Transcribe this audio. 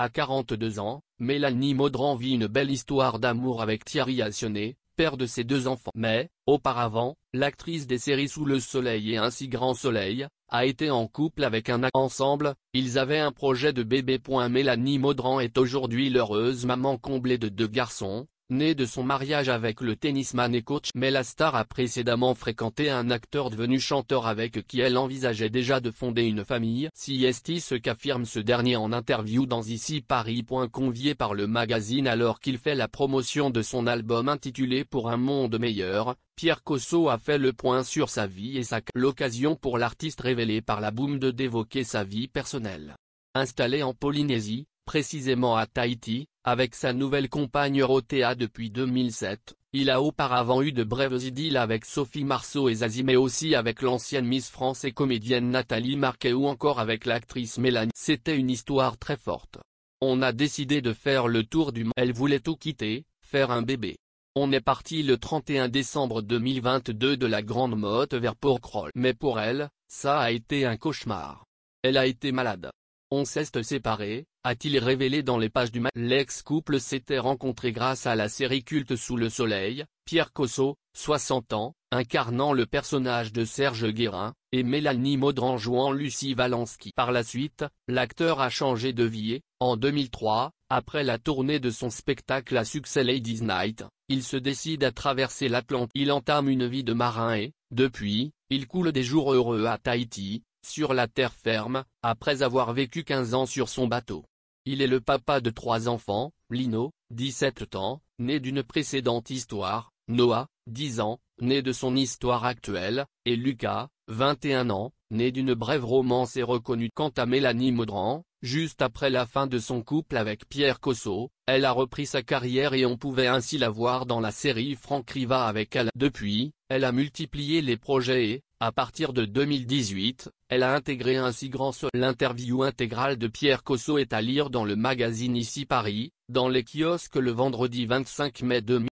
À 42 ans, Mélanie Maudran vit une belle histoire d'amour avec Thierry Assionné, père de ses deux enfants. Mais, auparavant, l'actrice des séries Sous le Soleil et ainsi Grand Soleil, a été en couple avec un ensemble, ils avaient un projet de bébé. Mélanie Maudran est aujourd'hui l'heureuse maman comblée de deux garçons, Née de son mariage avec le tennisman et coach mais la star a précédemment fréquenté un acteur devenu chanteur avec qui elle envisageait déjà de fonder une famille. Si est ce qu'affirme ce dernier en interview dans Ici Paris. Convié par le magazine alors qu'il fait la promotion de son album intitulé Pour un monde meilleur, Pierre Cosso a fait le point sur sa vie et sa l'occasion pour l'artiste révélé par la boom de d'évoquer sa vie personnelle. Installé en Polynésie, précisément à Tahiti, avec sa nouvelle compagne Rothéa depuis 2007, il a auparavant eu de brèves idylles avec Sophie Marceau et Zazie mais aussi avec l'ancienne Miss France et comédienne Nathalie Marquet ou encore avec l'actrice Mélanie. C'était une histoire très forte. On a décidé de faire le tour du monde. Elle voulait tout quitter, faire un bébé. On est parti le 31 décembre 2022 de la Grande Motte vers Porquerolles. Mais pour elle, ça a été un cauchemar. Elle a été malade. On s'est séparés, a-t-il révélé dans les pages du Mag. L'ex-couple s'était rencontré grâce à la série culte Sous le soleil, Pierre Cosso, 60 ans, incarnant le personnage de Serge Guérin, et Mélanie Maudran jouant Lucie Valensky. Par la suite, l'acteur a changé de vie, en 2003, après la tournée de son spectacle à succès Ladies Night, il se décide à traverser l'Atlantique. Il entame une vie de marin et, depuis, il coule des jours heureux à Tahiti, sur la terre ferme, après avoir vécu 15 ans sur son bateau. Il est le papa de trois enfants, Lino, 17 ans, né d'une précédente histoire, Noah, 10 ans, né de son histoire actuelle, et Lucas, 21 ans, né d'une brève romance et reconnue quant à Mélanie Maudran, juste après la fin de son couple avec Pierre Cosso, elle a repris sa carrière et on pouvait ainsi la voir dans la série Franck Riva avec elle. Depuis, elle a multiplié les projets et, à partir de 2018, elle a intégré ainsi Grand Sol. L'interview intégrale de Pierre Cosso est à lire dans le magazine Ici Paris, dans les kiosques le vendredi 25 mai 2018.